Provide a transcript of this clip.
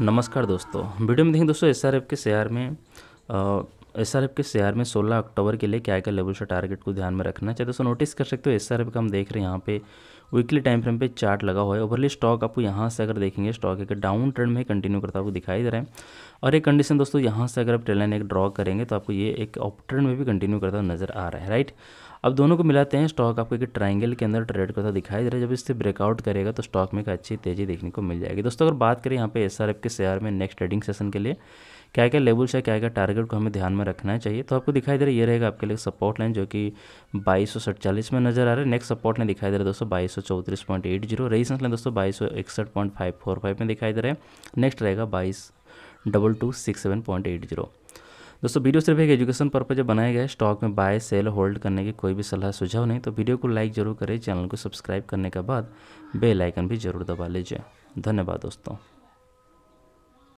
नमस्कार दोस्तों वीडियो में देखें दोस्तों एस के शेयर में एस के शेयर में 16 अक्टूबर के लिए क्या क्या लेवल से टारगेट को ध्यान में रखना चाहिए दोस्तों नोटिस कर सकते हो एस का हम देख रहे हैं यहाँ पे वीकली टाइम फ्रेम पे चार्ट लगा हुआ है ओवरली स्टॉक आपको यहाँ से अगर देखेंगे स्टॉक एक डाउन ट्रेंड में कंटिन्यू करता हुआ दिखाई दे रहा है और एक कंडीशन दोस्तों यहाँ से अगर आप ट्रेन एक ड्रॉ करेंगे तो आपको ये एक अप ट्रेंड में भी कंटिन्यू करता हुआ नजर आ रहा है राइट अब दोनों को मिलाते हैं स्टॉक आपको एक ट्राइंगल के अंदर ट्रेड करता दिखाई दे रहा है जब इससे ब्रेकआउट करेगा तो स्टॉक में एक अच्छी तेजी देखने को मिल जाएगी दोस्तों अगर बात करें यहाँ पे एस के शेयर में नेक्स्ट ट्रेडिंग सेशन के लिए क्या क्या लेवल्स है क्या क्या टारगेट को हमें ध्यान में रखना चाहिए तो आपको दिखाई दे रहा है ये रहेगा आपके लिए सपोर्ट लाइन जो कि बाईस सौ में नजर आ रहा है नेक्स्ट सपोर्ट लाइन दिखाई दे रहा है दोस्तों बाईस सौ चौतीस पॉइंट एट जीरो लाइन दोस्तों बाईस सौ इकसठ पॉइंट फाइव फोर फाइव में दिखाई दे रहा है नेक्स्ट रहेगा बाईस double two six seven point eight zero दोस्तों वीडियो सिर्फ एक एजुकेशन पर्पज बनाया गया है स्टॉक में बाय सेल होल्ड करने की कोई भी सलाह सुझाव नहीं तो वीडियो को लाइक जरूर करें चैनल को सब्सक्राइब करने के बाद बेल आइकन भी जरूर दबा लीजिए धन्यवाद दोस्तों